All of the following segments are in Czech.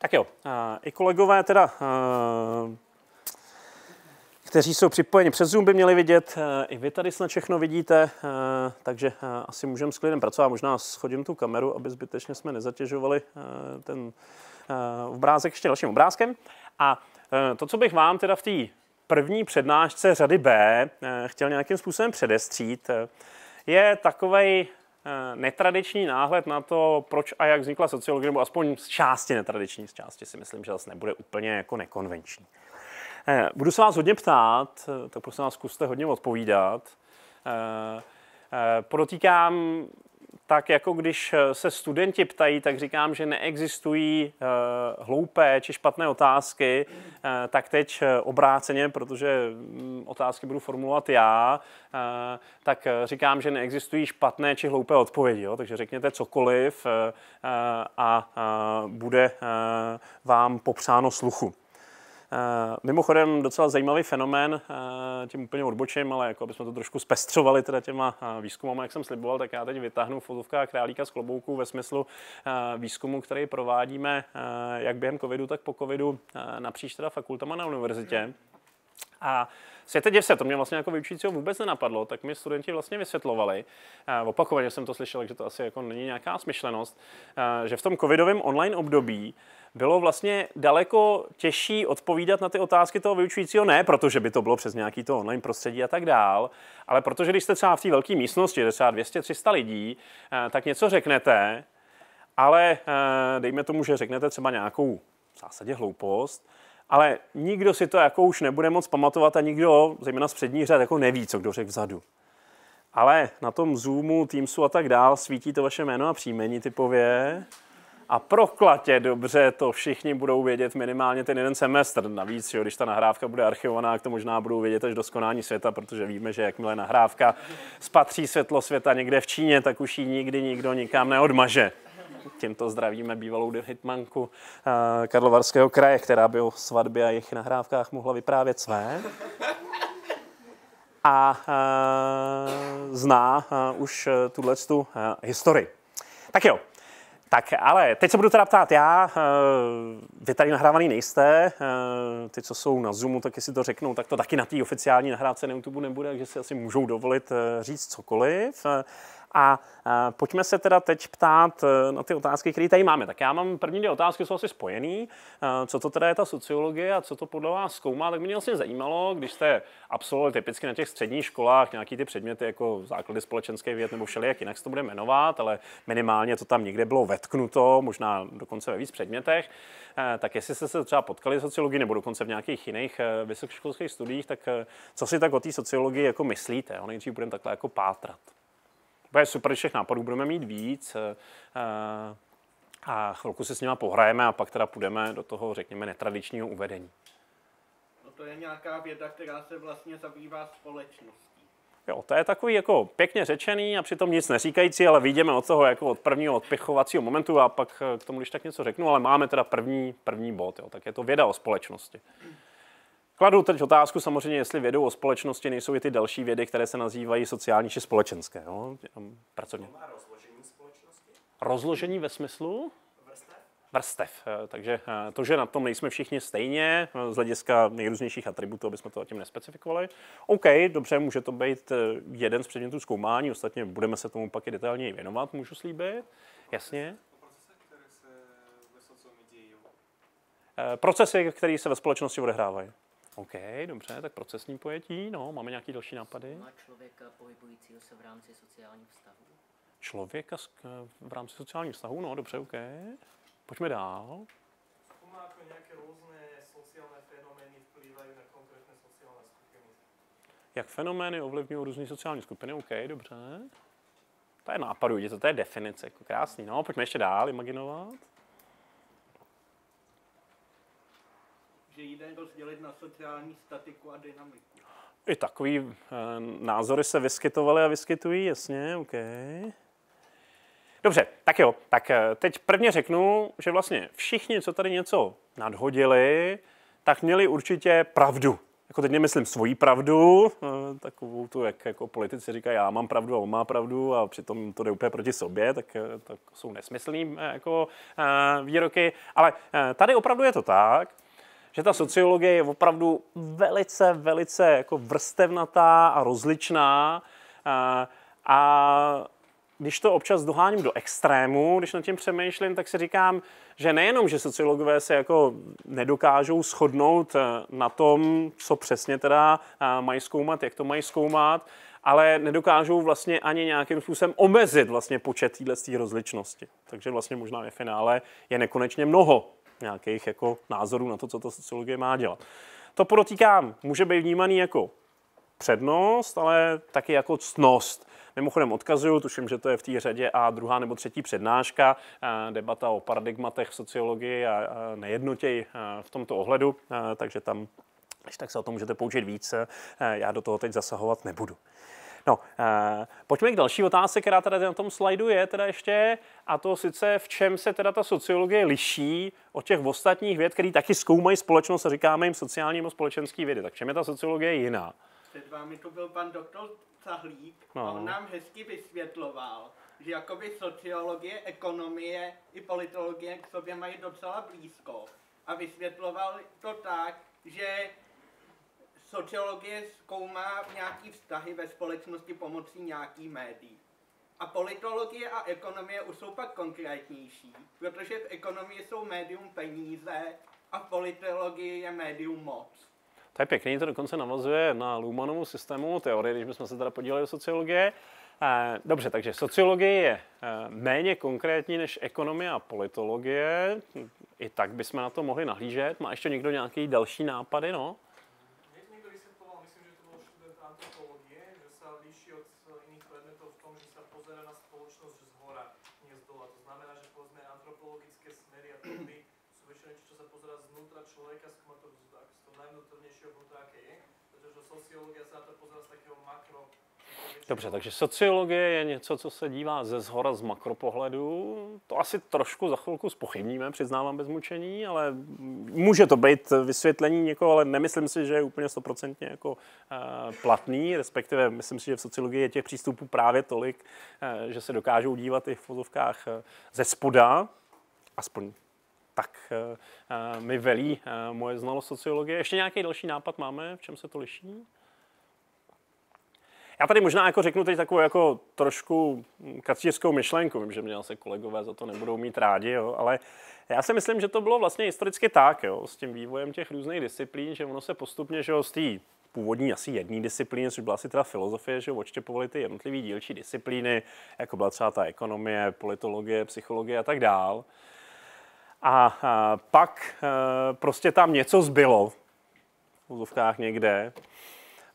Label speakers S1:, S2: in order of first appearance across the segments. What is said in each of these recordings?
S1: Tak jo, i kolegové teda, kteří jsou připojeni přes Zoom, by měli vidět. I vy tady snad všechno vidíte, takže asi můžeme s klidem pracovat. Možná schodím tu kameru, aby zbytečně jsme nezatěžovali ten obrázek ještě dalším obrázkem. A to, co bych vám teda v té první přednášce řady B chtěl nějakým způsobem předestřít, je takovej Eh, netradiční náhled na to, proč a jak vznikla sociologie, nebo aspoň z části netradiční, z části si myslím, že zase nebude úplně jako nekonvenční. Eh, budu se vás hodně ptát, eh, tak prosím vás zkuste hodně odpovídat. Podotýkám, tak jako když eh, se studenti ptají, tak říkám, že neexistují eh, hloupé či špatné otázky, eh, tak teď obráceně, protože mm, otázky budu formulovat já, tak říkám, že neexistují špatné či hloupé odpovědi. Jo? Takže řekněte cokoliv a bude vám popřáno sluchu. Eh, mimochodem docela zajímavý fenomén, eh, tím úplně odbočím, ale jako abychom to trošku zpestřovali teda těma eh, výzkumama, jak jsem sliboval, tak já teď vytáhnu fotovka králíka z klobouku ve smyslu výzkumu, který provádíme jak během covidu, tak po covidu napříč teda fakultama na univerzitě. A světe div se, to mě vlastně jako vyučujícího vůbec nenapadlo, tak mi studenti vlastně vysvětlovali, opakovaně jsem to slyšel, že to asi jako není nějaká smyšlenost, že v tom covidovém online období bylo vlastně daleko těžší odpovídat na ty otázky toho vyučujícího, ne protože by to bylo přes nějaký to online prostředí a tak dál, ale protože když jste třeba v té velké místnosti, je třeba 200, 300 lidí, tak něco řeknete, ale dejme tomu, že řeknete třeba nějakou v zásadě hloupost, ale nikdo si to jako už nebude moc pamatovat a nikdo, zejména z přední řad, jako neví, co kdo řekl vzadu. Ale na tom Zoomu, Teamsu a tak dál svítí to vaše jméno a příjmení typově. A proklatě dobře to všichni budou vědět minimálně ten jeden semestr. Navíc, jo, když ta nahrávka bude archivovaná, tak to možná budou vědět až do skonání světa, protože víme, že jakmile nahrávka spatří světlo světa někde v Číně, tak už ji nikdy nikdo nikam neodmaže. Tímto zdravíme bývalou hitmanku eh, Karlovarského kraje, která by o svatbě a jejich nahrávkách mohla vyprávět své. A eh, zná eh, už tuhle historii. Tak jo, tak, ale teď se budu teda ptát já, vy tady nahrávaný nejste, ty, co jsou na Zoomu, tak jestli to řeknou, tak to taky na té oficiální nahrávce na YouTube nebude, takže si asi můžou dovolit říct cokoliv. A e, pojďme se teda teď ptát e, na ty otázky, které tady máme. Tak já mám první dvě otázky, jsou asi spojený. E, co to teda je ta sociologie a co to podle vás zkoumá, tak mě vlastně zajímalo, když jste absolvovali typicky na těch středních školách nějaký ty předměty jako základy společenské věd nebo všelijak jinak se to bude jmenovat, ale minimálně to tam někde bylo vetknuto, možná dokonce ve víc předmětech. Tak jestli jste se třeba potkali v sociologii nebo dokonce v nějakých jiných vysokoškolských studiích, tak co si tak o té sociologii jako myslíte? Jo? Nejdřív budeme takhle jako pátrat. Bude super, všech nápadů budeme mít víc eh, eh, a chvilku si s nima pohrajeme a pak teda půjdeme do toho, řekněme, netradičního uvedení.
S2: No to je nějaká věda, která se vlastně zabývá společností.
S1: Jo, to je takový jako pěkně řečený a přitom nic neříkající, ale vidíme od toho jako od prvního odpichovacího momentu a pak eh, k tomu, když tak něco řeknu, ale máme teda první, první bod, jo, tak je to věda o společnosti. Kladu teď otázku samozřejmě, jestli vědou o společnosti nejsou i ty další vědy, které se nazývají sociální či společenské. Jo? Jenom pracovně. rozložení společnosti? Rozložení ve smyslu? vrstev. Eh, takže eh, to, že na tom nejsme všichni stejně, eh, z hlediska nejrůznějších atributů, aby jsme to tím nespecifikovali. OK, dobře, může to být jeden z předmětů zkoumání, ostatně budeme se tomu pak i detailněji věnovat, můžu slíbit. Jasně. Procesy, které se ve společnosti odehrávají. OK, dobře, tak procesní pojetí, no, máme nějaký další nápady? Má
S2: člověka pohybujícího se v rámci sociálních vztahů?
S1: Člověka v rámci sociálních vztahů, no, dobře, OK. Pojďme dál.
S2: Zkoumá, jako nějaké různé sociální fenomény vplývají na konkrétní sociální skupiny.
S1: Jak fenomény ovlivňují různé sociální skupiny, OK, dobře. To je nápadu, to je definice, jako krásný, no, pojďme ještě dál imaginovat.
S2: že jde rozdělit na sociální statiku a dynamiku.
S1: I takový e, názory se vyskytovaly a vyskytují, jasně, OK. Dobře, tak jo, tak eh, teď prvně řeknu, že vlastně všichni, co tady něco nadhodili, tak měli určitě pravdu. Jako teď nemyslím svoji pravdu, eh, takovou tu, jak jako politici říkají, já mám pravdu a on má pravdu a přitom to jde úplně proti sobě, tak, tak jsou nesmyslný jako výroky. Ale tady opravdu je to tak, že ta sociologie je opravdu velice, velice jako vrstevnatá a rozličná a, a když to občas doháním do extrému, když nad tím přemýšlím, tak si říkám, že nejenom, že sociologové se jako nedokážou shodnout eh, na tom, co přesně teda eh, mají zkoumat, jak to mají zkoumat, ale nedokážou vlastně ani nějakým způsobem omezit vlastně počet této rozličnosti. Takže vlastně možná ve finále je nekonečně mnoho nějakých jako názorů na to, co ta sociologie má dělat. To podotýkám, může být vnímaný jako přednost, ale taky jako cnost. Mimochodem odkazuju, tuším, že to je v té řadě a druhá nebo třetí přednáška, eh, debata o paradigmatech v sociologii a nejednotěj eh, v tomto ohledu, eh, takže tam, když tak se o tom můžete poučit více, já do toho teď zasahovat nebudu. No, eh, pojďme k další otázce, která tady na tom slajdu je teda ještě, a to sice v čem se teda ta sociologie liší od těch ostatních věd, které taky zkoumají společnost a říkáme jim sociální nebo společenský vědy. Tak v čem je ta sociologie jiná?
S2: Před vámi to byl pan doktor Cahlík no. a on nám hezky vysvětloval, že jakoby sociologie, ekonomie i politologie k sobě mají docela blízko. A vysvětloval to tak, že sociologie zkoumá nějaký vztahy ve společnosti pomocí nějaký médií. A politologie a ekonomie už jsou pak konkrétnější, protože v ekonomii jsou médium peníze a v politologii je médium moc.
S1: To je pěkný, to dokonce navazuje na Lumanovu systému teorie, když bychom se teda podívali do sociologie. Eh, dobře, takže sociologie je eh, méně konkrétní než ekonomie a politologie. Hm, I tak bychom na to mohli nahlížet. Má ještě někdo nějaký další nápady? No?
S2: je, protože sociologie se na to pozná z takého makro
S1: Dobře, takže sociologie je něco, co se dívá ze zhora z makropohledu. To asi trošku za chvilku spochybníme, přiznávám bez mučení, ale může to být vysvětlení někoho, ale nemyslím si, že je úplně stoprocentně jako eh, platný, respektive myslím si, že v sociologii je těch přístupů právě tolik, eh, že se dokážou dívat i v fotovkách eh, ze spoda, aspoň tak eh, eh, mi velí eh, moje znalost sociologie. Ještě nějaký další nápad máme, v čem se to liší? Já tady možná jako řeknu teď takovou jako trošku kacířskou myšlenku, vím, že mě asi kolegové za to nebudou mít rádi, jo, ale já si myslím, že to bylo vlastně historicky tak, jo, s tím vývojem těch různých disciplín, že ono se postupně, že jo, z té původní asi jední disciplíny, což byla asi teda filozofie, že odštěpovaly ty jednotlivé dílčí disciplíny, jako byla třeba ta ekonomie, politologie, psychologie a tak dál. A pak e, prostě tam něco zbylo, v úzovkách někde,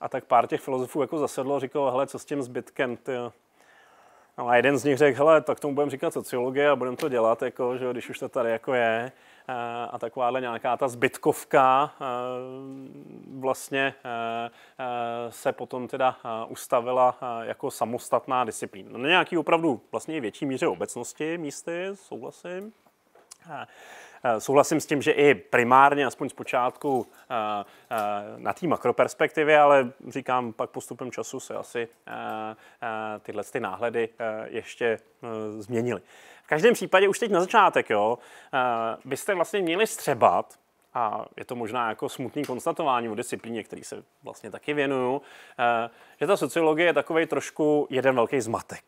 S1: a tak pár těch filozofů jako zasedlo, říkalo, hele, co s tím zbytkem, ty No a jeden z nich řekl, hele, tak tomu budeme říkat sociologie a budeme to dělat, jako, že, když už to tady jako je. E, a takováhle nějaká ta zbytkovka e, vlastně se potom teda ustavila jako samostatná disciplína. Na nějaký opravdu vlastně větší míře obecnosti místy, souhlasím. Souhlasím s tím, že i primárně, aspoň z počátku, na té makroperspektivě, ale říkám, pak postupem času se asi tyhle ty náhledy ještě e, změnily. V každém případě už teď na začátek, jo, byste vlastně měli střebat, a je to možná jako smutný konstatování o disciplíně, který se vlastně taky věnuju, že ta sociologie je takový trošku jeden velký zmatek.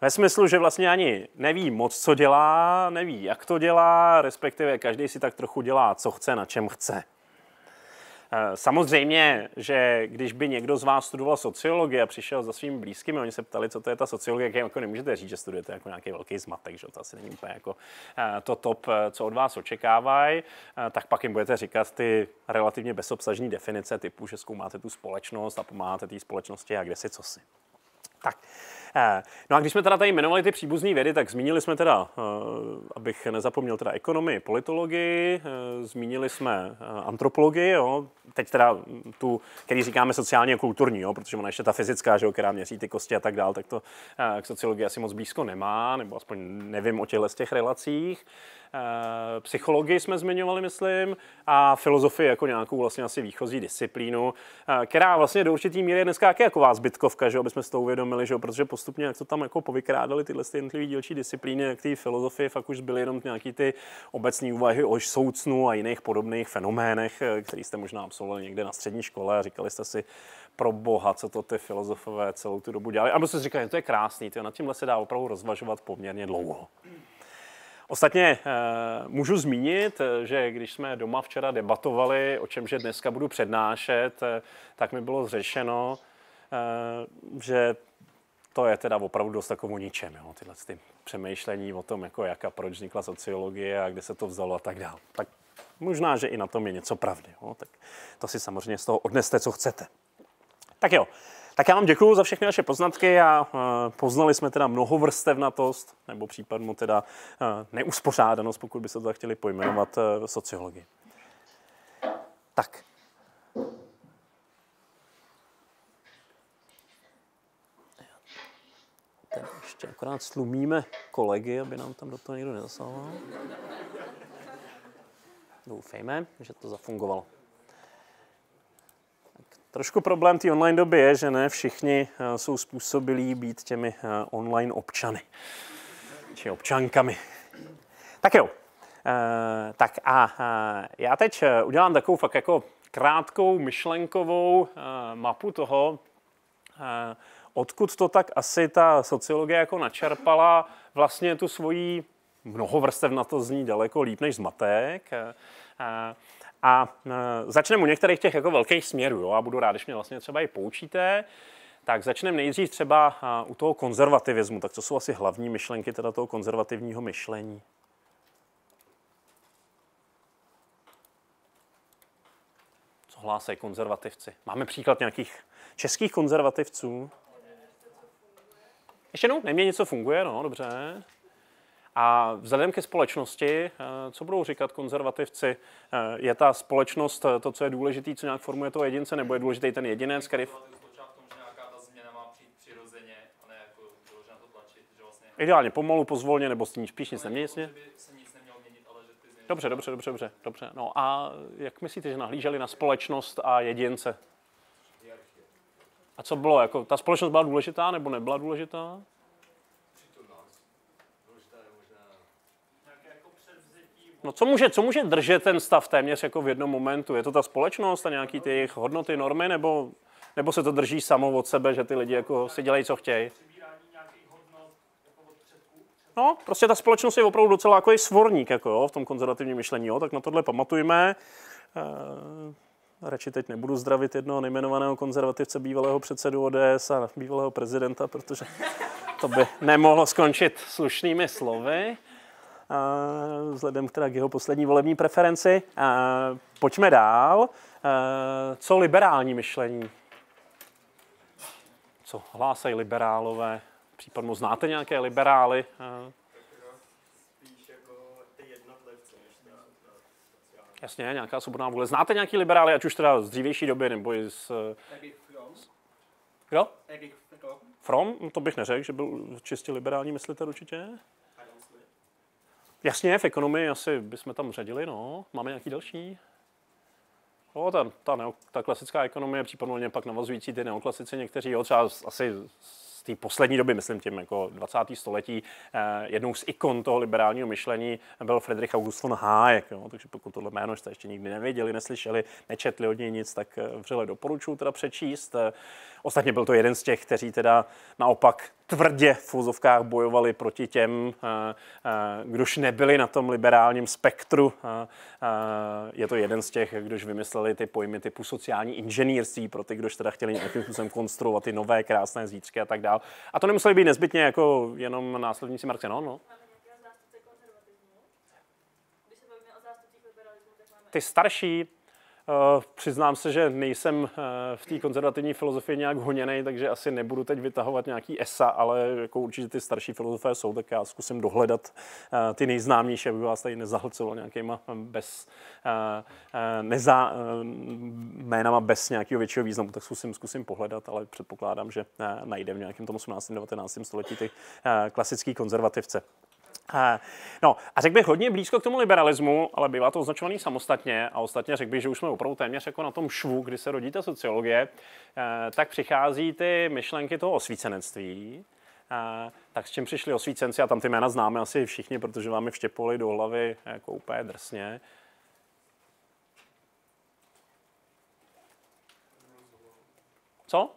S1: Ve smyslu, že vlastně ani neví moc, co dělá, neví, jak to dělá, respektive každý si tak trochu dělá, co chce, na čem chce. Eh, samozřejmě, že když by někdo z vás studoval sociologii a přišel za svými blízkými, oni se ptali, co to je ta sociologie, jak jako nemůžete říct, že studujete jako nějaký velký zmatek, že to asi není úplně jako eh, to top, eh, co od vás očekávají, tak pak jim budete říkat ty relativně bezobsažní definice typu, že zkoumáte tu společnost a pomáháte té společnosti a kde si co si. Tak, E, no a když jsme teda tady jmenovali ty příbuzné vědy, tak zmínili jsme teda, e, abych nezapomněl, teda ekonomii, politologii, e, zmínili jsme antropologii, jo, teď teda tu, který říkáme sociálně a kulturní, jo, protože ona ještě ta fyzická, že jo, která měří ty kosti a tak dál, tak to k sociologii asi moc blízko nemá, nebo aspoň nevím o těchto těch relacích. Psychologii jsme zmiňovali, myslím, a filozofii jako nějakou vlastně asi výchozí disciplínu, která vlastně do určitý míry je dneska jaké jako zbytkovka, že jo, aby jsme si to uvědomili, že jo, protože post postupně, jak to tam jako povykrádali tyhle jednotlivé dílčí disciplíny, jak ty filozofie fakt už byly jenom nějaký ty obecné úvahy o soucnu a jiných podobných fenoménech, eh, který jste možná absolvovali někde na střední škole a říkali jste si, pro boha, co to ty filozofové celou tu dobu dělali. A prostě si říkali, že to je krásný, ty, nad tímhle se dá opravdu rozvažovat poměrně dlouho. Ostatně eh, můžu zmínit, eh, že když jsme doma včera debatovali, o čemže dneska budu přednášet, tak mi bylo zřešeno, že to je teda opravdu dost takovou ničem, jo, tyhle ty přemýšlení o tom, jako jak a proč vznikla sociologie a kde se to vzalo a tak dále. Tak možná, že i na tom je něco pravdy. Jo, tak to si samozřejmě z toho odneste, co chcete. Tak jo, tak já vám děkuji za všechny naše poznatky a eh, poznali jsme teda vrstevnatost, nebo případně teda eh, neuspořádanost, pokud by se to chtěli pojmenovat, eh, sociologii. Tak, ještě akorát slumíme kolegy, aby nám tam do toho někdo nezasahoval. Doufejme, že to zafungovalo. Tak, trošku problém té online doby je, že ne všichni eh, jsou způsobilí být těmi eh, online občany či občankami. Tak jo, eh, tak a já teď udělám takovou fakt jako krátkou myšlenkovou mapu toho, odkud to tak asi ta sociologie jako načerpala vlastně tu svoji mnoho vrstev na to zní daleko líp než zmatek. Eh, eh, a, a eh, začneme u některých těch jako velkých směrů jo, a budu rád, když mě vlastně třeba i poučíte. Tak začneme nejdřív třeba u toho konzervativismu. Tak co jsou asi hlavní myšlenky teda toho konzervativního myšlení? Co hlásají konzervativci? Máme příklad nějakých českých konzervativců? Ještě jednou, nejméně něco funguje, no, dobře. A vzhledem ke společnosti, co budou říkat konzervativci? Je ta společnost to, co je důležité, co nějak formuje toho jedince, nebo je důležitý ten jedinec, který... Ideálně pomalu, pozvolně, nebo s tím spíš nic nemění. Dobře, dobře, dobře, dobře, dobře. No a jak myslíte, že nahlíželi na společnost a jedince? A co bylo? Jako, ta společnost byla důležitá nebo nebyla důležitá? No co může, co může držet ten stav téměř jako v jednom momentu? Je to ta společnost a nějaký ty jejich hodnoty, normy, nebo, nebo se to drží samo od sebe, že ty lidi jako si dělají, co chtějí? No, prostě ta společnost je opravdu docela jako je svorník jako jo, v tom konzervativním myšlení, jo, tak na tohle pamatujme. Eh, radši teď nebudu zdravit jednoho nejmenovaného konzervativce, bývalého předsedu ODS a bývalého prezidenta, protože to by nemohlo skončit slušnými slovy. A vzhledem teda k jeho poslední volební preferenci. A pojďme dál. A co liberální myšlení? Co hlásají liberálové? Případně znáte nějaké liberály? Jasně, nějaká svobodná vůle. Znáte nějaký liberály, ať už teda z dřívější doby, nebo i z... Kdo? From? Fromm, no, to bych neřekl, že byl čistě liberální myslitel určitě. Jasně, v ekonomii asi bychom tam řadili, no. Máme nějaký další? No, ta, ta, neo, ta klasická ekonomie, případně pak navazující ty neoklasici někteří, jo, třeba asi té poslední doby, myslím tím jako 20. století, eh, jednou z ikon toho liberálního myšlení byl Friedrich August von Hayek. Jo? Takže pokud tohle jméno jste ještě nikdy nevěděli, neslyšeli, nečetli od něj nic, tak eh, vřele doporučuji teda přečíst. Eh, ostatně byl to jeden z těch, kteří teda naopak tvrdě v úzovkách bojovali proti těm, eh, eh, kdož nebyli na tom liberálním spektru. Eh, je to jeden z těch, kdož vymysleli ty pojmy typu sociální inženýrství pro ty, kdož teda chtěli nějakým způsobem konstruovat ty nové krásné zítřky a tak dále. A to nemuseli být nezbytně jako jenom následníci Marxe, no? no. Ty starší, Eh, přiznám se, že nejsem eh, v té konzervativní filozofii nějak honěný, takže asi nebudu teď vytahovat nějaký esa, ale jako určitě ty starší filozofé jsou, tak já zkusím dohledat eh, ty nejznámější, aby vás tady nezahlcoval nějakýma bez neza, jménama bez nějakého většího významu, tak zkusím, zkusím pohledat, ale předpokládám, že najde v nějakém tom 18. 19. století ty klasický konzervativce. Eh, no a řekl bych hodně blízko k tomu liberalismu, ale bývá to označovaný samostatně a ostatně řekl bych, že už jsme opravdu téměř jako na tom švu, kdy se rodí ta sociologie, eh, tak přichází ty myšlenky toho osvícenectví, eh, tak s čím přišli osvícenci, a tam ty jména známe asi všichni, protože vám je vštěpoli do hlavy jako úplně drsně. Co?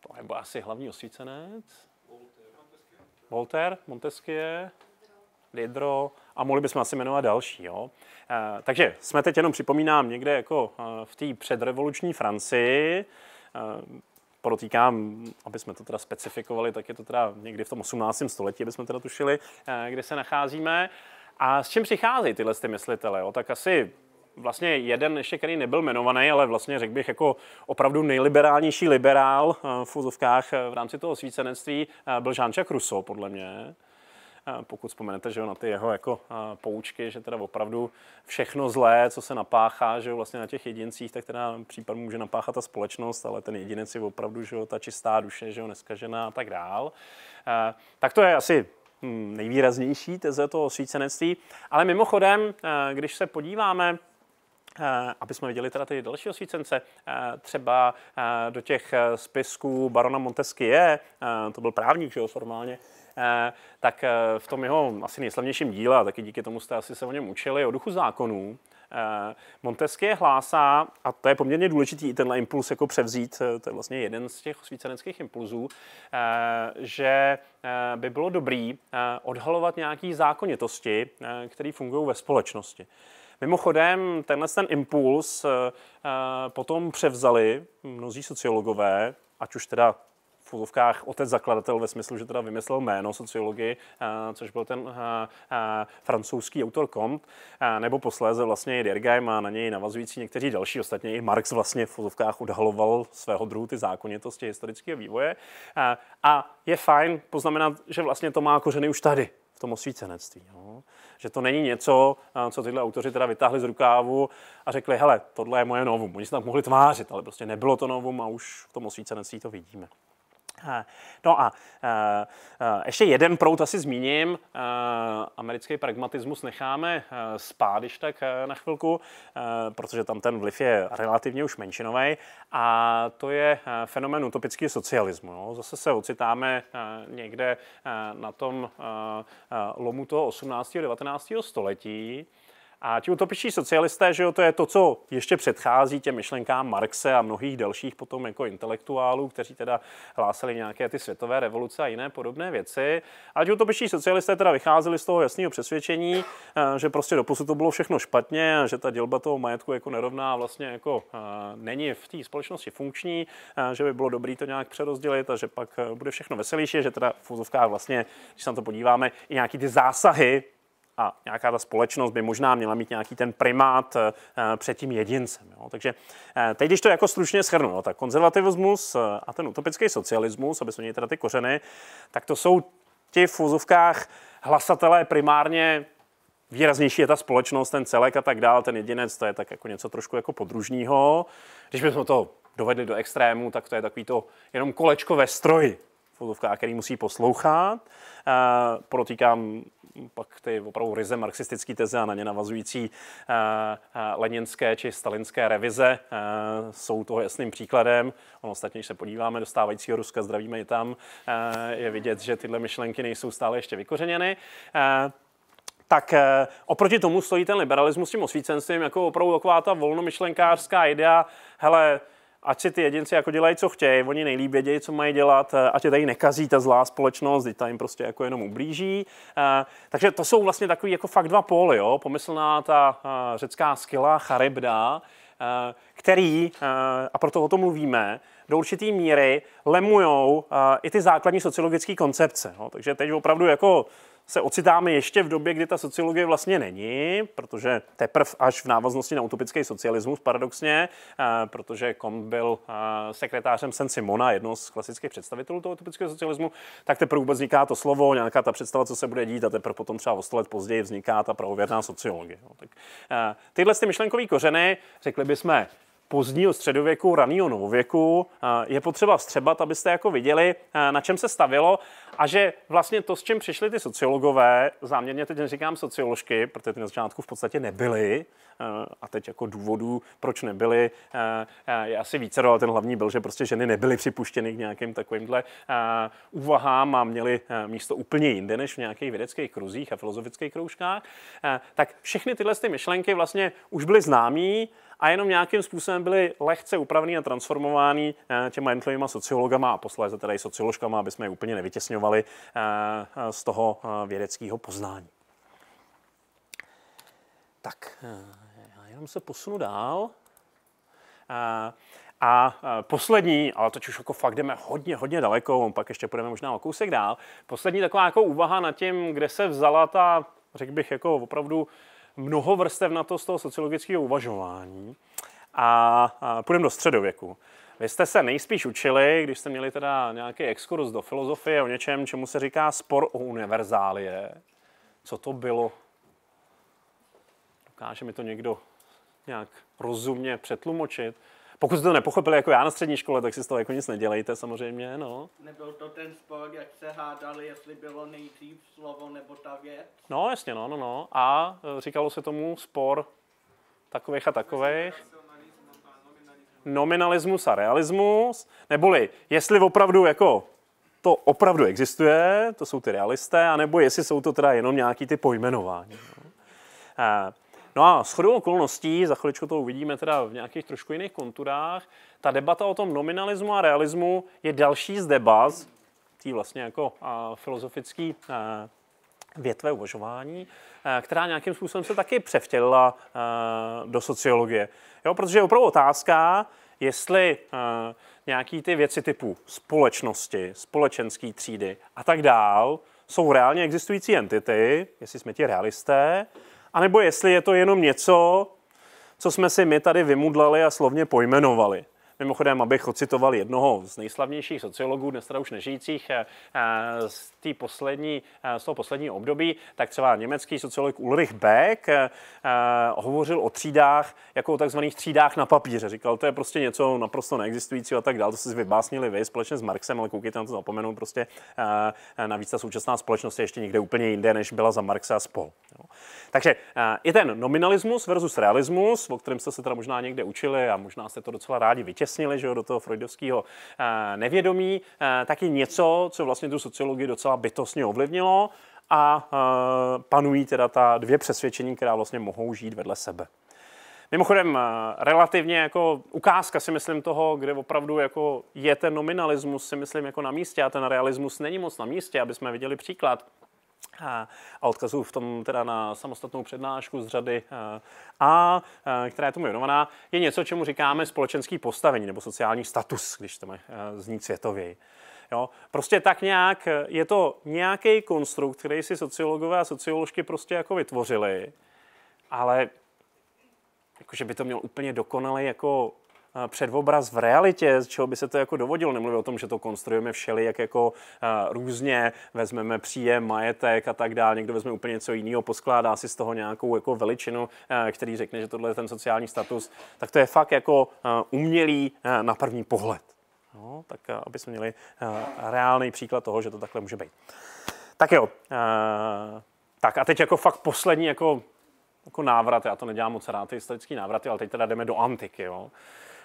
S1: To je asi hlavní osvícenec. Voltaire, Montesquieu, Diderot a mohli bychom asi jmenovat další. Jo? Eh, takže jsme teď jenom připomínám někde jako eh, v té předrevoluční Francii, eh, podotýkám, aby jsme to teda specifikovali, tak je to teda někdy v tom 18. století, aby jsme teda tušili, kde se nacházíme. A s čím přicházejí tyhle ty myslitele? Jo? Tak asi vlastně jeden ještě, který nebyl jmenovaný, ale vlastně řekl bych jako opravdu nejliberálnější liberál eh, v fuzovkách eh, v rámci toho svícenectví eh, byl Jean-Jacques Rousseau, podle mě pokud vzpomenete, že jo, na ty jeho jako poučky, že teda opravdu všechno zlé, co se napáchá, že jo, vlastně na těch jedincích, tak teda případ může napáchat ta společnost, ale ten jedinec je opravdu, že jo, ta čistá duše, že jo, neskažená a tak dál. Tak to je asi hm, nejvýraznější teze toho svícenectví. Ale mimochodem, když se podíváme Eh, aby jsme viděli teda ty další osvícence, eh, třeba eh, do těch spisků barona Montesquieu, to byl právník, že jo, formálně, tak v tom jeho asi nejslavnějším díle, a taky díky tomu jste asi se o něm učili, o duchu zákonů, Montesquieu hlásá, a to je poměrně důležitý i tenhle impuls jako převzít, to je vlastně jeden z těch osvíceneckých impulzů, že by bylo dobrý odhalovat nějaké zákonitosti, které fungují ve společnosti. Mimochodem, tenhle ten impuls eh, eh, potom převzali mnozí sociologové, ať už teda v úlovkách otec zakladatel ve smyslu, že teda vymyslel jméno sociologii, eh, což byl ten francouzský autor Comte, nebo posléze vlastně i Dergheim a na něj navazující někteří další. Ostatně i Marx vlastně v úlovkách odhaloval svého druhu ty zákonitosti historického vývoje. A je fajn poznamenat, že vlastně to má kořeny už tady v tom osvícenectví. Jo. Že to není něco, eh, co tyhle autoři teda vytáhli z rukávu a řekli, hele, tohle je moje novum. Oni se tam mohli tvářit, ale prostě nebylo to novum a už v tom osvícenectví to vidíme. Eh, no a eh, eh, ještě jeden prout asi zmíním. Americký pragmatismus necháme spát, když tak na chvilku, protože tam ten vliv je relativně už menšinový. A to je fenomen utopického socialismu. No. Zase se ocitáme někde na tom lomu toho 18. a 19. století. A ti utopičtí socialisté, že jo, to je to, co ještě předchází těm myšlenkám Marxe a mnohých dalších potom jako intelektuálů, kteří teda hlásili nějaké ty světové revoluce a jiné podobné věci. A ti utopičtí socialisté teda vycházeli z toho jasného přesvědčení, eh, že prostě doposud to bylo všechno špatně, že ta dělba toho majetku jako nerovná vlastně jako eh, není v té společnosti funkční, eh, že by bylo dobré to nějak přerozdělit a že pak bude všechno veselější, že teda v vlastně, když se na to podíváme, i nějaký ty zásahy a nějaká ta společnost by možná měla mít nějaký ten primát eh, před tím jedincem. Jo. Takže eh, teď, když to jako slušně shrnu, no, tak konzervativismus eh, a ten utopický socialismus, aby se měli teda ty kořeny, tak to jsou ti v úzovkách hlasatelé primárně výraznější je ta společnost, ten celek a tak dál, ten jedinec, to je tak jako něco trošku jako podružního. Když bychom to dovedli do extrému, tak to je takový to jenom kolečko ve stroji v který musí poslouchat. Eh, Protýkám pak ty opravdu ryze marxistické teze a na ně navazující eh, eh, leninské či stalinské revize jsou toho jasným příkladem. Ono ostatně, když se podíváme do stávajícího Ruska, zdravíme i tam, je vidět, že tyhle myšlenky nejsou stále ještě vykořeněny tak oproti tomu stojí ten liberalismus s tím osvícenstvím jako opravdu taková ta volnomyšlenkářská idea, hele, ať si ty jedinci jako dělají, co chtějí, oni nejlíp vědějí, co mají dělat, eh, ať je tady nekazí ta zlá společnost, kdy ta jim prostě jako jenom ublíží. Eh, takže to jsou vlastně takový jako fakt dva póly, jo? pomyslná ta eh, řecká skila, charybda, který, a proto o tom mluvíme, do určitý míry lemujou i ty základní sociologické koncepce. Jo? Takže teď opravdu jako se ocitáme ještě v době, kdy ta sociologie vlastně není, protože teprve až v návaznosti na utopický socialismus paradoxně, eh, protože Kom byl eh, sekretářem Sen Simona, jednoho z klasických představitelů toho utopického socialismu, tak teprve vůbec vzniká to slovo, nějaká ta představa, co se bude dít a teprve potom třeba o sto let později vzniká ta pravověrná sociologie. No, tak, eh, tyhle ty myšlenkové kořeny, řekli bychom, pozdního středověku, raného novověku. Je potřeba vstřebat, abyste jako viděli, na čem se stavilo a že vlastně to, s čím přišli ty sociologové, záměrně teď neříkám socioložky, protože ty na začátku v podstatě nebyly, eh, a teď jako důvodů, proč nebyly, eh, eh, je asi více, ale ten hlavní byl, že prostě ženy nebyly připuštěny k nějakým takovýmhle úvahám a měly místo úplně jinde než v nějakých vědeckých kruzích a filozofických kroužkách, tak všechny tyhle ty myšlenky vlastně už byly známí a jenom nějakým způsobem byly lehce upravený a transformovány eh, těma jednotlivými sociologama a posléze tedy socioložkama, aby jsme je úplně nevytěsňovali eh, eh, z toho vědeckého poznání. Tak, já jenom se posunu dál. A poslední, ale teď už jako fakt jdeme hodně, hodně daleko, pak ještě půjdeme možná o kousek dál. Poslední taková jako úvaha nad tím, kde se vzala ta, řekl bych, jako opravdu mnoho vrstev na to z toho sociologického uvažování a, a půjdeme do středověku. Vy jste se nejspíš učili, když jste měli teda nějaký exkurs do filozofie o něčem, čemu se říká spor o univerzálie. Co to bylo? Dokáže mi to někdo nějak rozumně přetlumočit? Pokud jste to nepochopili jako já na střední škole, tak si z toho jako nic nedělejte samozřejmě, no.
S2: Nebyl to ten spor, jak se hádali, jestli bylo nejdřív slovo nebo ta věc?
S1: No, jasně, no, no, no. A e, říkalo se tomu spor takových a takových. Nominalismus a realismus, neboli jestli opravdu jako to opravdu existuje, to jsou ty realisté, anebo jestli jsou to teda jenom nějaký ty pojmenování. No. A e, No a shodou okolností, za chviličku to uvidíme teda v nějakých trošku jiných konturách, ta debata o tom nominalismu a realismu je další z debat, tý vlastně jako a, filozofický a, e, větve uvažování, e, která nějakým způsobem se taky převtělila e, do sociologie. Jo, protože je opravdu otázka, jestli nějaký ty věci typu společnosti, společenské třídy a tak dál jsou reálně existující entity, jestli jsme ti realisté, anebo jestli je to jenom něco, co jsme si my tady vymudlali a slovně pojmenovali. Mimochodem, abych ocitoval jednoho z nejslavnějších sociologů, dnes teda už nežijících, eh, eh, z, tý poslední, eh, z toho posledního období, tak třeba německý sociolog Ulrich Beck hovořil o třídách jako o takzvaných třídách na papíře. Říkal, to je prostě něco naprosto neexistujícího a tak dále. To si vybásnili vy společně s Marxem, ale koukejte na to zapomenu, Prostě navíc ta současná společnost je ještě někde úplně jinde, než byla za Marxa a spol. Takže i ten nominalismus versus realismus, o kterém jste se teda možná někde učili a možná jste to docela rádi vytěžili, vtěsnili že jo, do toho freudovského eh, nevědomí, eh, taky něco, co vlastně tu sociologii docela bytostně ovlivnilo a eh, panují teda ta dvě přesvědčení, která vlastně mohou žít vedle sebe. Mimochodem, relativně jako ukázka si myslím toho, kde opravdu jako je ten nominalismus, si myslím jako na místě a ten realismus není moc na místě, aby jsme viděli příklad a odkazuju v tom teda na samostatnou přednášku z řady A, která je tomu věnovaná, je něco, čemu říkáme společenský postavení nebo sociální status, když to zní světověji. Jo? Prostě tak nějak je to nějaký konstrukt, který si sociologové a socioložky prostě jako vytvořili, ale jakože by to měl úplně dokonalý jako předobraz v realitě, z čeho by se to jako dovodilo. Nemluvím o tom, že to konstruujeme všeli, jak jako různě vezmeme příjem, majetek a tak dále. Někdo vezme úplně něco jiného, poskládá si z toho nějakou jako veličinu, který řekne, že tohle je ten sociální status. Tak to je fakt jako umělý na první pohled. No, tak aby jsme měli reálný příklad toho, že to takhle může být. Tak jo, tak a teď jako fakt poslední jako, jako návrat, já to nedělám moc rád, ty historické návraty, ale teď teda jdeme do antiky. Jo.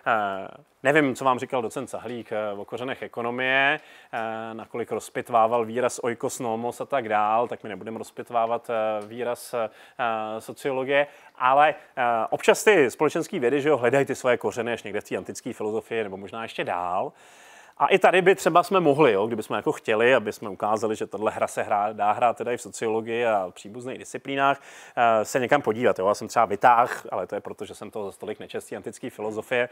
S1: Eh, nevím, co vám říkal docent Sahlík eh, o kořenech ekonomie, eh, nakolik rozpitvával výraz oikos nomos a tak dál, tak my nebudeme rozpitvávat výraz sociologie, ale občas ty společenské vědy že jo, hledají ty své kořeny až někde v té antické filozofii nebo možná ještě dál. A i tady by třeba jsme mohli, jo, kdyby jsme jako chtěli, aby jsme ukázali, že tahle hra se hrá, dá hrát teda i v sociologii a v příbuzných disciplínách, eh, se někam podívat. Jo. Já jsem třeba vytáhl, ale to je proto, že jsem toho za stolik nečestí antické filozofie,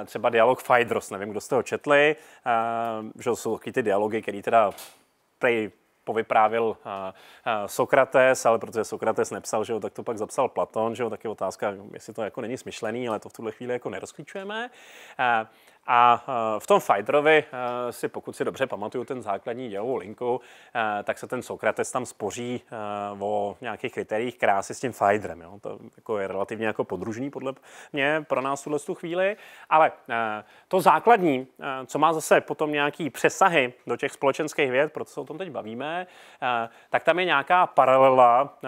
S1: eh, třeba dialog Phaedros, nevím, kdo jste ho četli, eh, že jsou taky ty dialogy, které teda prej povyprávil Sokrates, ale protože Sokrates nepsal, že jo, tak to pak zapsal Platon, že jo, tak je otázka, jestli to jako není smyšlený, ale to v tuhle chvíli jako nerozklíčujeme. A eh, v tom Fighterovi eh, si, pokud si dobře pamatuju ten základní dělovou linku, eh, tak se ten Sokrates tam spoří o nějakých kritériích krásy s tím Fightrem. Jo? To jako je relativně jako podružný podle mě pro nás tuhle tu chvíli. Ale to základní, co má zase potom nějaký přesahy do těch společenských věd, proto se o tom teď bavíme, tak tam je nějaká paralela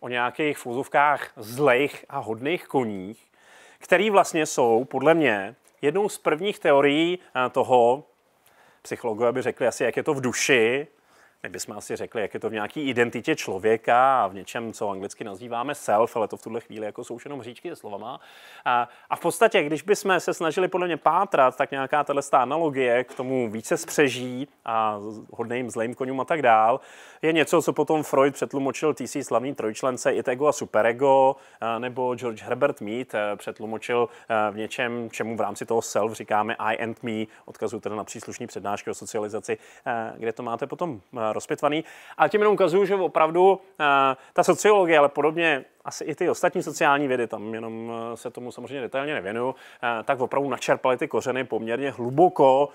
S1: o nějakých fuzovkách zlejch a hodných koních, který vlastně jsou podle mě jednou z prvních teorií eh, toho, psychologové by řekli asi, jak je to v duši, my bychom asi řekli, jak je to v nějaké identitě člověka a v něčem, co anglicky nazýváme self, ale to v tuhle chvíli jako jsou jenom říčky se slovama. A, a v podstatě, když bychom se snažili podle mě pátrat, tak nějaká tahle analogie k tomu více spřeží a hodným zlým koním a tak dál, je něco, co potom Freud přetlumočil TC slavný trojčlence it ego a superego, nebo George Herbert Mead e, přetlumočil e, v něčem, čemu v rámci toho self říkáme I and me, odkazu teda na příslušný přednášky o socializaci, e, kde to máte potom rozpitvaný. A tím jenom ukazuju, že opravdu eh, ta sociologie, ale podobně asi i ty ostatní sociální vědy, tam jenom eh, se tomu samozřejmě detailně nevěnuju, eh, tak opravdu načerpaly ty kořeny poměrně hluboko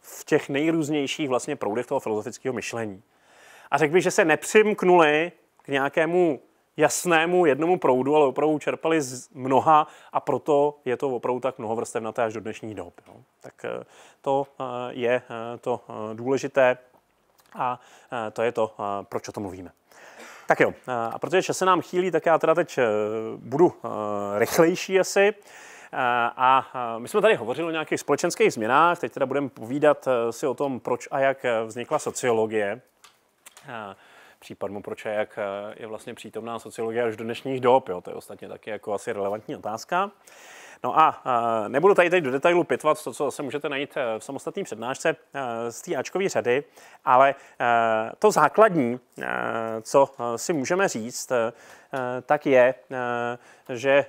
S1: v těch nejrůznějších vlastně proudech toho filozofického myšlení. A řekl bych, že se nepřimknuli k nějakému jasnému jednomu proudu, ale opravdu čerpali z mnoha a proto je to opravdu tak mnoho vrstevnaté až do dnešní doby. No. Tak to je to důležité a e, to je to, e, proč o tom mluvíme. Tak jo, e, a protože čas se nám chýlí, tak já teda teď budu rychlejší asi. A my jsme tady hovořili o nějakých společenských změnách, teď teda budeme povídat si o tom, proč a jak vznikla sociologie případmu, proč a jak je vlastně přítomná sociologie až do dnešních dob. Jo? To je ostatně taky jako asi relevantní otázka. No a e, nebudu tady teď do detailu pitvat, to, co se můžete najít e, v samostatné přednášce e, z té Ačkové řady, ale to základní, co si můžeme říct, tak je, že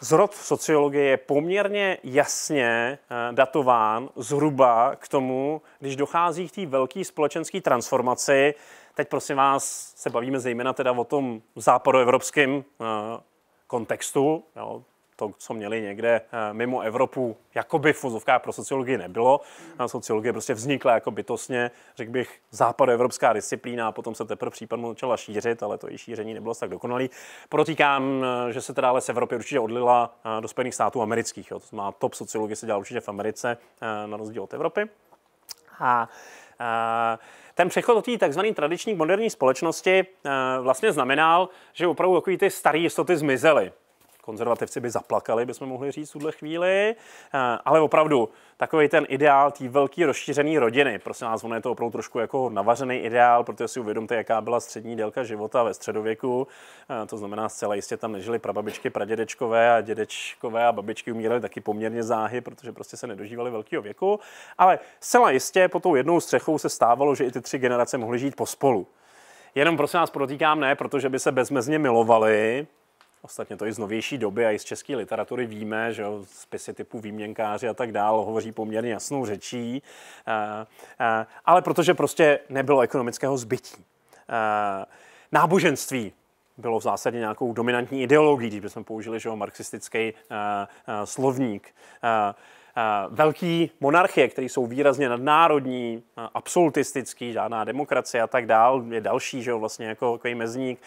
S1: Zrod sociologie je poměrně jasně datován zhruba k tomu, když dochází k té velké společenské transformaci. Teď prosím vás se bavíme zejména teda o tom západoevropském kontextu, jo, to, co měli někde eh, mimo Evropu, jakoby v fuzovkách pro sociologii nebylo. A sociologie prostě vznikla jako bytostně, řekl bych, západoevropská disciplína a potom se teprve případně začala šířit, ale to její šíření nebylo tak dokonalý. Protýkám, eh, že se teda ale z Evropy určitě odlila eh, do Spojených států amerických. Jo. To má top sociologie se dělá určitě v Americe, na rozdíl od Evropy. A ten přechod od té tzv. tradiční moderní společnosti eh, vlastně znamenal, že opravdu takový ty staré jistoty zmizely konzervativci by zaplakali, bychom mohli říct v tuhle chvíli, eh, ale opravdu takový ten ideál té velký rozšířený rodiny, prosím vás, ono je to opravdu trošku jako navařený ideál, protože si uvědomte, jaká byla střední délka života ve středověku, eh, to znamená zcela jistě tam nežili prababičky, pradědečkové a dědečkové a babičky umírali taky poměrně záhy, protože prostě se nedožívali velkého věku, ale zcela jistě po tou jednou střechou se stávalo, že i ty tři generace mohly žít pospolu. Jenom prosím vás protýkám ne, protože by se bezmezně milovali, Ostatně to i z novější doby a i z české literatury víme, že spisy typu výměnkáři a tak dál hovoří poměrně jasnou řečí, eh, eh, ale protože prostě nebylo ekonomického zbytí. Eh, náboženství bylo v zásadě nějakou dominantní ideologií, když bychom použili že marxistický slovník. Eh, velký monarchie, které jsou výrazně nadnárodní, eh, absolutistický, žádná demokracie a tak dál, je další, že jo, vlastně jako takový mezník,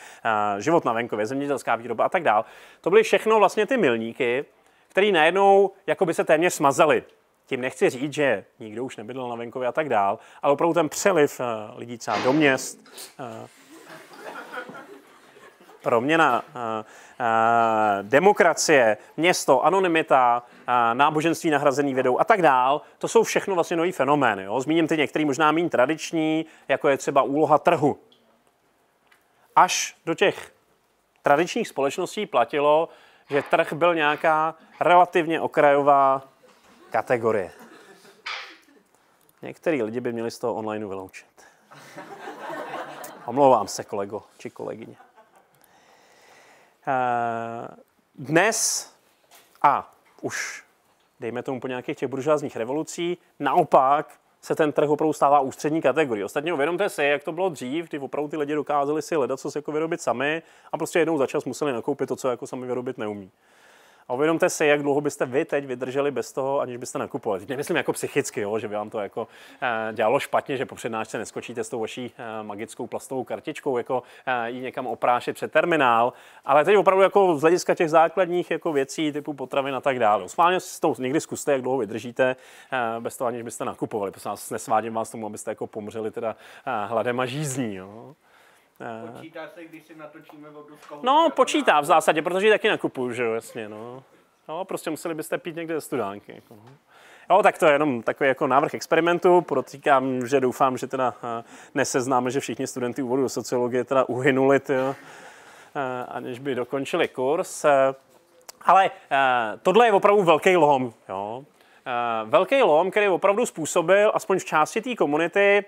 S1: eh, život na venkově, zemědělská výroba a tak dál. To byly všechno vlastně ty milníky, které najednou jako by se téměř smazaly. Tím nechci říct, že nikdo už nebydlel na venkově a tak dál, ale opravdu ten přeliv lidí třeba do měst, proměna Eh, demokracie, město, anonymita, eh, náboženství nahrazený vědou a tak dál. To jsou všechno vlastně nový fenomény. Jo? Zmíním ty některé možná méně tradiční, jako je třeba úloha trhu. Až do těch tradičních společností platilo, že trh byl nějaká relativně okrajová kategorie. Některý lidi by měli z toho online vyloučit. Omlouvám se, kolego či kolegyně. Eh, dnes a už dejme tomu po nějakých těch buržoázních revolucí, naopak se ten trh opravdu stává ústřední kategorií. Ostatně uvědomte si, jak to bylo dřív, kdy opravdu ty lidi dokázali si hledat, co se jako vyrobit sami a prostě jednou za čas museli nakoupit to, co jako sami vyrobit neumí. A uvědomte si, jak dlouho byste vy teď vydrželi bez toho, aniž byste nakupovali. Teď nemyslím jako psychicky, jo, že by vám to jako eh, dělalo špatně, že po přednášce neskočíte s tou vaší eh, magickou plastovou kartičkou, jako eh, ji někam oprášit před terminál, ale teď opravdu jako z hlediska těch základních jako věcí typu potravin a tak dále. Schválně s tou někdy zkuste, jak dlouho vydržíte bez toho, aniž byste nakupovali. Prostě nesvádím vás tomu, abyste jako pomřeli teda hladem a žízní. Jo. Eh. Počítá
S2: se, když si natočíme vodu z No,
S1: počítá v zásadě, protože ji taky nakupuju, že jo, jasně, no. No, prostě museli byste pít někde ze studánky. Jako, no. Jo, tak to je jenom takový jako návrh experimentu. Podotýkám, že doufám, že teda eh, neseznáme, že všichni studenti úvodu do sociologie teda uhynuli, tyjo, eh, aniž by dokončili kurz. Ale tohle je opravdu velký lom. Jo. Eh, velký lom, který opravdu způsobil, aspoň v části té komunity, eh,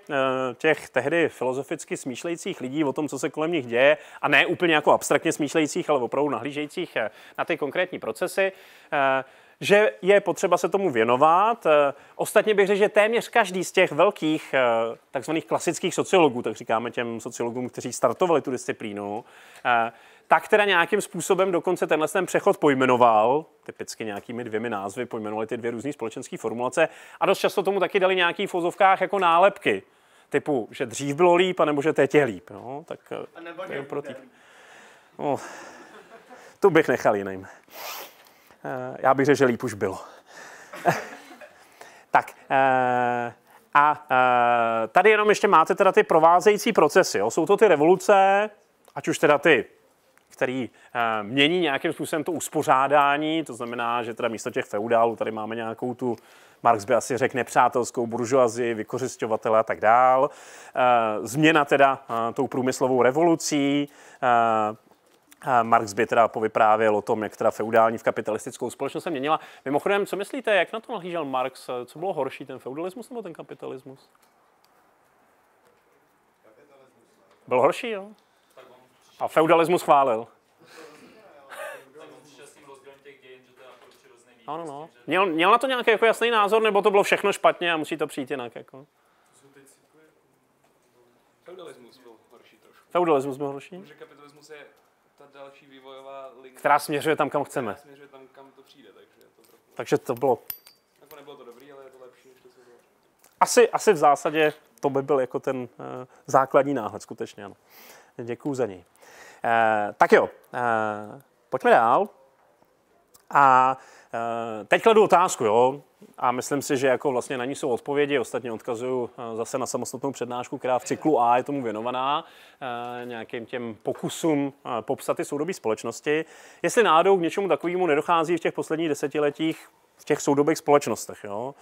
S1: těch tehdy filozoficky smýšlejících lidí o tom, co se kolem nich děje, a ne úplně jako abstraktně smýšlejících, ale opravdu nahlížejících eh, na ty konkrétní procesy, že je potřeba se tomu věnovat. Ostatně bych řekl, že téměř každý z těch velkých takzvaných klasických sociologů, tak říkáme těm sociologům, kteří startovali tu disciplínu, tak teda nějakým způsobem dokonce tenhle ten přechod pojmenoval, typicky nějakými dvěmi názvy, pojmenovali ty dvě různé společenské formulace a dost často tomu taky dali nějaký v fozovkách jako nálepky, typu, že dřív bylo líp, anebo že teď je líp. No, tak eh, a nebo to je pro no, to bych nechal jiným. Eh, já bych řekl, že líp už bylo. tak, eh, a tady jenom ještě máte teda ty provázející procesy. Jo? Jsou to ty revoluce, ať už teda ty který eh, mění nějakým způsobem to uspořádání, to znamená, že teda místo těch feudálů tady máme nějakou tu Marx by asi řekl nepřátelskou buržuazi, vykořišťovatele a tak dál. Eh, změna teda eh, tou průmyslovou revolucí, Marx by teda povyprávěl o tom, jak teda feudální v kapitalistickou společnost se měnila. Mimochodem, co myslíte, jak na to nahlížel Marx? Co bylo horší, ten feudalismus nebo ten kapitalismus? kapitalismus. Byl horší, jo? A feudalismus chválil. No. Ano, no. Měl, měl na to nějaký jako jasný názor, nebo to bylo všechno špatně a musí to přijít jinak? Jako? Feudalismus byl horší trošku. Feudalismus byl horší? Protože kapitalismus je ta další vývojová linka, Která směřuje tam, kam chceme. Která směřuje tam, kam to přijde, takže to trochu... Takže to bylo... Jako nebylo to dobrý, ale je to lepší, než to co bylo. Asi, asi v zásadě to by byl jako ten uh, základní náhled, skutečně ano. Děkuju za něj. Eh, tak jo, eh, pojďme dál. A eh, teď kladu otázku, jo, a myslím si, že jako vlastně na ní jsou odpovědi. Ostatně odkazuju eh, zase na samostatnou přednášku, která v cyklu A je tomu věnovaná, nějakým těm pokusům popsat ty soudobí společnosti. Jestli náhodou k něčemu takovému nedochází v těch posledních desetiletích v těch soudobých společnostech. Jo?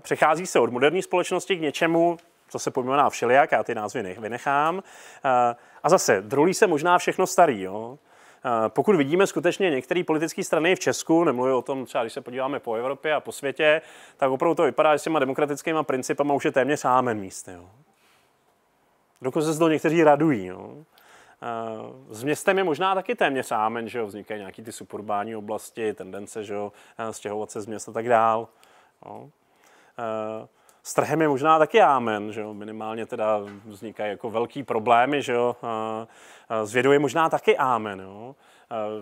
S1: Přechází se od moderní společnosti k něčemu, to se pojmená všelijak, já ty názvy vynechám. Eh, a zase, drulí se možná všechno starý, jo? Eh, pokud vidíme skutečně některé politické strany v Česku, nemluví o tom třeba, když se podíváme po Evropě a po světě, tak opravdu to vypadá, že s těma demokratickýma principy už je téměř sámen míst. Jo. Dokonce se toho někteří radují. Jo. Eh, s městem je možná taky téměř sámen, že jo, vznikají nějaké ty suburbání oblasti, tendence, že jo, stěhovat se z města a tak dál. Jo. S trhem je možná taky ámen, že jo? minimálně teda vznikají jako velký problémy, že jo? s vědou je možná taky ámen. Jo?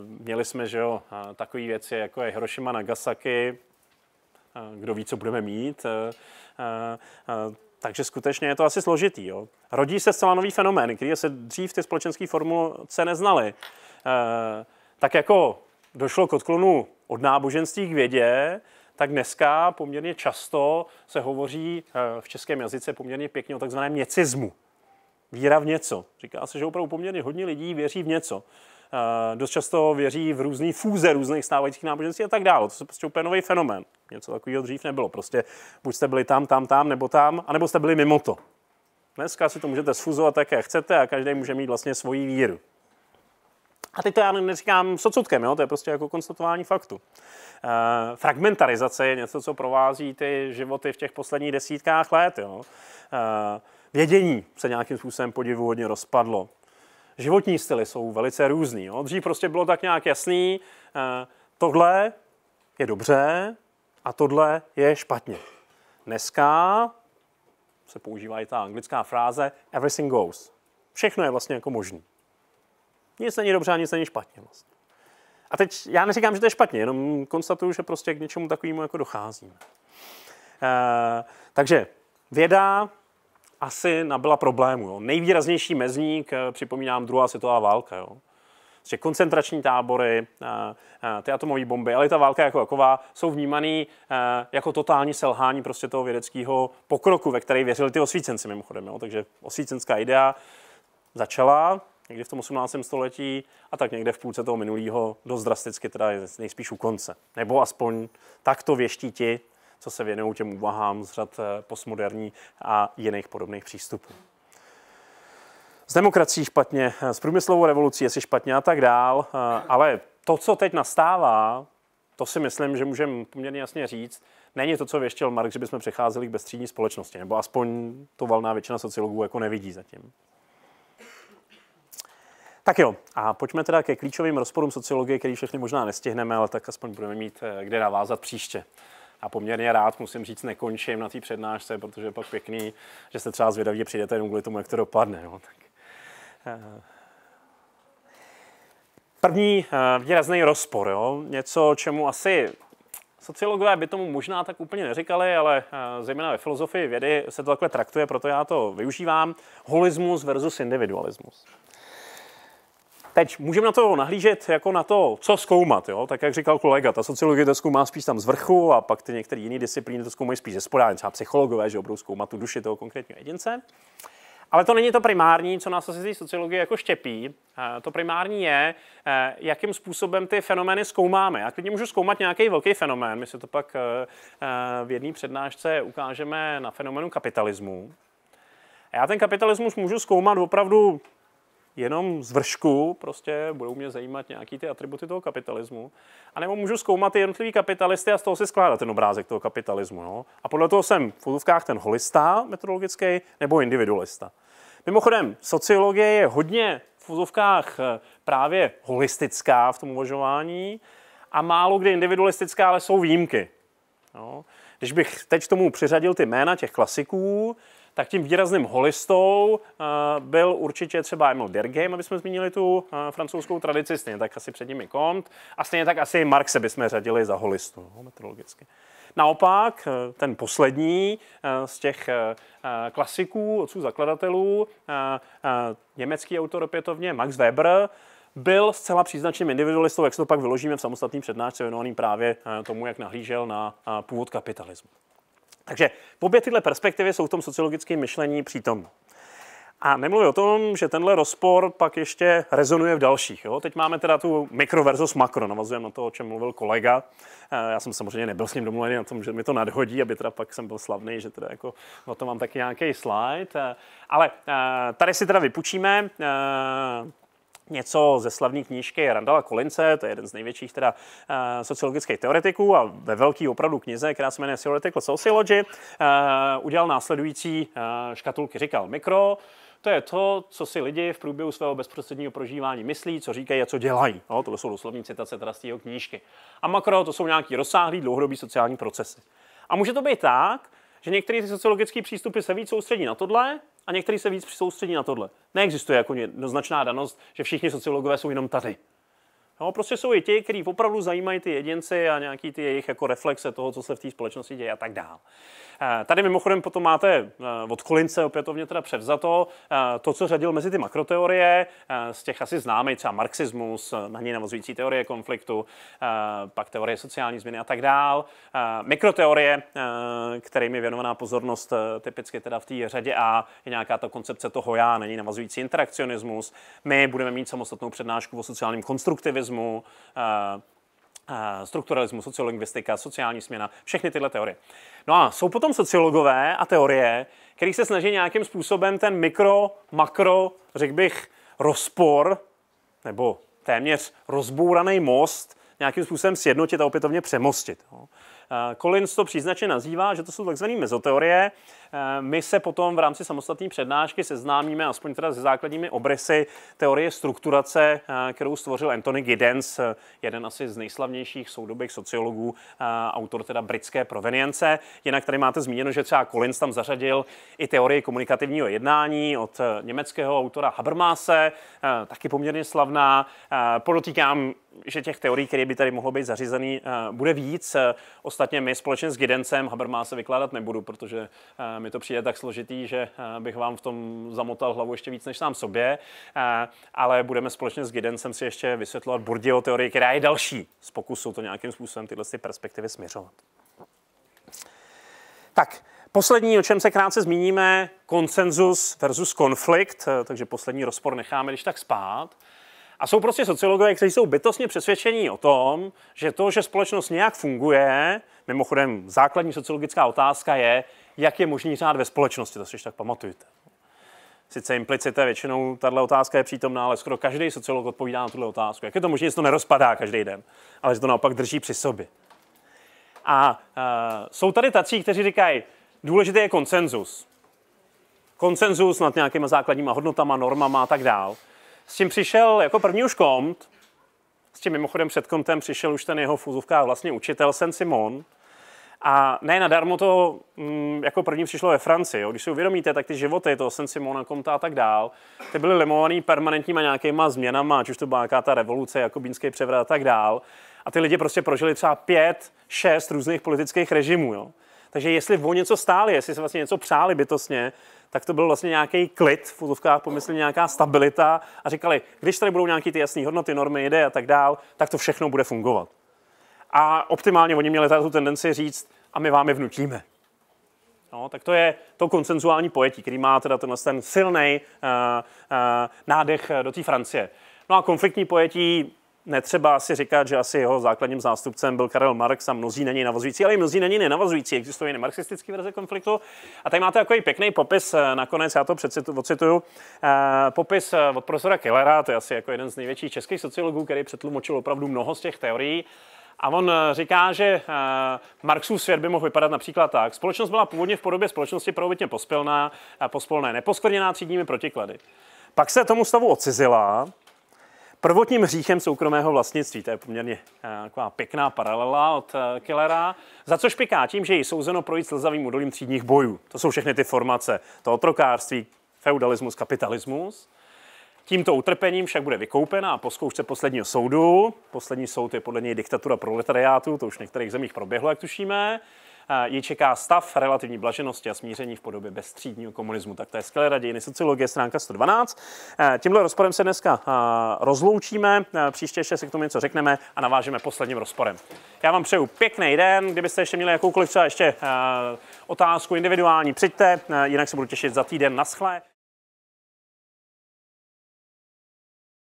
S1: Měli jsme že jo, takové věci, jako je Hiroshima Nagasaki, kdo ví, co budeme mít. Takže skutečně je to asi složitý. Jo. Rodí se zcela nový fenomén, který se dřív ty společenské formulace neznaly. Tak jako došlo k odklonu od náboženství k vědě, tak dneska poměrně často se hovoří eh, v českém jazyce poměrně pěkně o takzvaném něcizmu. Víra v něco. Říká se, že opravdu poměrně hodně lidí věří v něco. Eh, dost často věří v různé fúze různých stávajících náboženství a tak dále. To je prostě úplně nový fenomén. Něco takového dřív nebylo. Prostě buď jste byli tam, tam, tam, nebo tam, anebo jste byli mimo to. Dneska si to můžete sfuzovat tak, jak chcete a každý může mít vlastně svoji víru. A teď to já neříkám s odsudkem, jo? to je prostě jako konstatování faktu. E, fragmentarizace je něco, co provází ty životy v těch posledních desítkách let. Jo? E, vědění se nějakým způsobem podivuhodně rozpadlo. Životní styly jsou velice různý. Jo? Dřív prostě bylo tak nějak jasný, e, tohle je dobře a tohle je špatně. Dneska se používá i ta anglická fráze everything goes. Všechno je vlastně jako možný. Nic není dobře a nic není špatně. Vlastně. A teď já neříkám, že to je špatně, jenom konstatuju, že prostě k něčemu takovému jako docházíme. E, takže věda asi nabyla problému. Jo. Nejvýraznější mezník, eh, připomínám, druhá světová válka. Jo. Že prostě koncentrační tábory, eh, ty atomové bomby, ale i ta válka jako taková jsou vnímaný jako totální selhání prostě toho vědeckého pokroku, ve který věřili ty osvícenci mimochodem. Jo. Takže osvícenská idea začala, někdy v tom 18. století a tak někde v půlce toho minulého dost drasticky teda je nejspíš u konce. Nebo aspoň takto věští ti, co se věnují těm úvahám z řad eh, postmoderní a jiných podobných přístupů. S demokracií špatně, eh, s průmyslovou revolucí jestli špatně a tak dál, eh, ale to, co teď nastává, to si myslím, že můžeme poměrně jasně říct, není to, co věštěl Mark, že bychom přecházeli k bezstřídní společnosti, nebo aspoň to valná většina sociologů jako nevidí zatím. Tak jo, a pojďme teda ke klíčovým rozporům sociologie, který všechny možná nestihneme, ale tak aspoň budeme mít eh, kde navázat příště. A poměrně rád, musím říct, nekončím na té přednášce, protože je pak pěkný, že se třeba zvědavě přijdete jenom kvůli tomu, jak to dopadne. Jo. No, tak. Eh. První eh, výrazný rozpor, jo? něco, čemu asi sociologové by tomu možná tak úplně neříkali, ale zejména ve filozofii vědy se to takhle traktuje, proto já to využívám. Holismus versus individualismus. Teď můžeme na to nahlížet jako na to, co zkoumat. Jo? Tak jak říkal kolega, ta sociologie to zkoumá spíš tam z vrchu a pak ty některé jiné disciplíny to zkoumají spíš ze spodá, třeba psychologové, že budou zkoumat tu duši toho konkrétního jedince. Ale to není to primární, co nás asi sociologie jako štěpí. Eh, to primární je, eh, jakým způsobem ty fenomény zkoumáme. Já klidně můžu zkoumat nějaký velký fenomén. My se to pak eh, v jedné přednášce ukážeme na fenoménu kapitalismu. Já ten kapitalismus můžu zkoumat opravdu jenom z vršku prostě budou mě zajímat nějaký ty atributy toho kapitalismu. A nebo můžu zkoumat ty jednotlivý kapitalisty a z toho si skládat ten obrázek toho kapitalismu. No? A podle toho jsem v fotovkách ten holista metodologický nebo individualista. Mimochodem, sociologie je hodně v fotovkách eh, právě holistická v tom uvažování a málo kdy individualistická, ale jsou výjimky. No. Když bych teď tomu přiřadil ty jména těch klasiků, tak tím výrazným holistou eh, byl určitě třeba Emil Durkheim, aby jsme zmínili tu eh, francouzskou tradici, stejně tak asi před nimi Comte a stejně tak asi Marxe bychom řadili za holistu no, meteorologicky. Naopak, eh, ten poslední z těch klasiků, odců zakladatelů, německý autor opětovně Max Weber, byl zcela příznačným individualistou, jak se to pak vyložíme v samostatném přednášce věnovaným právě tomu, jak nahlížel na původ kapitalismu. Takže obě tyhle perspektivy jsou v tom sociologickém myšlení přítomné. A nemluvím o tom, že tenhle rozpor pak ještě rezonuje v dalších. Jo? Teď máme teda tu mikro versus makro, navazujeme na to, o čem mluvil kolega. Eh, já jsem samozřejmě nebyl s ním domluvený na tom, že mi to nadhodí, aby teda pak jsem byl slavný, že teda jako o to mám taky nějaký slide. Eh, ale eh, tady si teda vypučíme něco ze slavné knížky Randala Kolince, to je jeden z největších teda eh, sociologických teoretiků a ve velký opravdu knize, která se jmenuje Theoretical Sociology, eh, udělal následující eh, škatulky. Říkal mikro, to je to, co si lidi v průběhu svého bezprostředního prožívání myslí, co říkají a co dělají. No, tohle jsou doslovní citace teda z jeho knížky. A makro, to jsou nějaký rozsáhlý dlouhodobý sociální procesy. A může to být tak, že některé ty sociologické přístupy se víc soustředí na tohle, a některý se víc soustředí na tohle. Neexistuje jako jednoznačná danost, že všichni sociologové jsou jenom tady. No, prostě jsou i ti, kteří opravdu zajímají ty jedinci a nějaký ty jejich jako reflexe toho, co se v té společnosti děje a tak dál. Eh, tady mimochodem potom máte eh, od Kolince opětovně teda převzato eh, to, co řadil mezi ty makroteorie, z těch asi známých třeba marxismus, na něj navazující teorie konfliktu, pak teorie sociální změny a tak dál, mikroteorie, kterým je věnovaná pozornost typicky teda v té řadě A je nějaká ta koncepce toho já, na něj navazující interakcionismus. My budeme mít samostatnou přednášku o sociálním konstruktivismu, marxismu, eh, eh, strukturalismu, sociolingvistika, sociální směna, všechny tyhle teorie. No a jsou potom sociologové a teorie, který se snaží nějakým způsobem ten mikro, makro, řekl bych, rozpor nebo téměř rozbouraný most nějakým způsobem sjednotit a opětovně přemostit. Eh, Collins to příznačně nazývá, že to jsou takzvané mezoteorie. Eh, My se potom v rámci samostatné přednášky seznámíme aspoň teda se základními obrysy teorie strukturace, eh, kterou stvořil Anthony Giddens, jeden asi z nejslavnějších soudobých sociologů, autor teda britské provenience. Jinak tady máte zmíněno, že třeba Collins tam zařadil i teorii komunikativního jednání od německého autora Habermase, taky poměrně slavná. Podotýkám, že těch teorií, které by tady mohlo být zařízený, eh, bude víc. Eh, ostatně my společně s Gidencem Habermá se vykládat nebudu, protože eh, mi to přijde tak složitý, že bych vám v tom zamotal hlavu ještě víc než sám sobě. Ale budeme společně s Gidencem si ještě vysvětlovat Burdio teorii, která je další z pokusu to nějakým způsobem tyhle ty perspektivy směřovat. Tak, Poslední, o čem se krátce zmíníme, konsenzus versus konflikt, takže poslední rozpor necháme když tak spát. A jsou prostě sociologové, kteří jsou bytostně přesvědčení o tom, že to, že společnost nějak funguje, mimochodem základní sociologická otázka je, jak je možný řád ve společnosti, to si tak pamatujte. Sice implicita většinou tahle otázka je přítomná, ale skoro každý sociolog odpovídá na tuhle otázku. Jak je to možné, že to nerozpadá každý den, ale že to naopak drží při sobě. A uh, jsou tady tací, kteří říkají, důležitý je konsenzus. Konsenzus nad nějakýma základníma hodnotama, normama a tak dále. S tím přišel jako první už Comte, s tím mimochodem před Comtem přišel už ten jeho fuzovka vlastně učitel Saint-Simon, a ne nadarmo to mm, jako první přišlo ve Francii. Jo. Když si uvědomíte, tak ty životy toho Saint Simona Comta a tak dál, ty byly limovaný permanentníma nějakýma změnama, ať už to byla nějaká ta revoluce, jako bínský převrat a tak dál. A ty lidi prostě prožili třeba pět, šest různých politických režimů. Jo. Takže jestli o něco stáli, jestli se vlastně něco přáli bytostně, tak to byl vlastně nějaký klid, v fotovkách pomyslně nějaká stabilita a říkali, když tady budou nějaké ty jasné hodnoty, normy, ideje a tak dál, tak to všechno bude fungovat. A optimálně oni měli tu tendenci říct, a my vám je vnutíme. No, tak to je to konsenzuální pojetí, který má teda tenhle ten silný uh, eh, uh, eh, nádech do té Francie. No a konfliktní pojetí netřeba asi říkat, že asi jeho základním zástupcem byl Karel Marx a mnozí na něj navazující, ale i mnozí na něj nenavazující. existuje i marxistický verze konfliktu. A tady máte takový pěkný popis, eh, nakonec já to přecitu, ocituju, eh, popis eh, od profesora Kellera, to je asi jako jeden z největších českých sociologů, který přetlumočil opravdu mnoho z těch teorií. A on říká, že Marxův svět by mohl vypadat například tak. Společnost byla původně v podobě společnosti prvobitně pospilná, pospolné, neposkvrněná třídními protiklady. Pak se tomu stavu ocizila, prvotním hříchem soukromého vlastnictví. To je poměrně eh, taková pěkná paralela od eh, Kellera. Za co špiká tím, že je souzeno projít slzavým údolím třídních bojů. To jsou všechny ty formace. To otrokářství, feudalismus, kapitalismus. Tímto utrpením však bude vykoupena a po zkoušce posledního soudu, poslední soud je podle něj diktatura proletariátu, to už v některých zemích proběhlo, jak tušíme, ji čeká stav relativní blaženosti a smíření v podobě bezstřídního komunismu. Tak to je skvělé raději sociologie, stránka 112. Eh, tímhle rozporem se dneska eh, rozloučíme, eh, příště ještě se k tomu něco řekneme a navážeme posledním rozporem. Já vám přeju pěkný den, kdybyste ještě měli jakoukoliv třeba ještě otázku individuální, přijďte, jinak se budu těšit za týden. Naschle.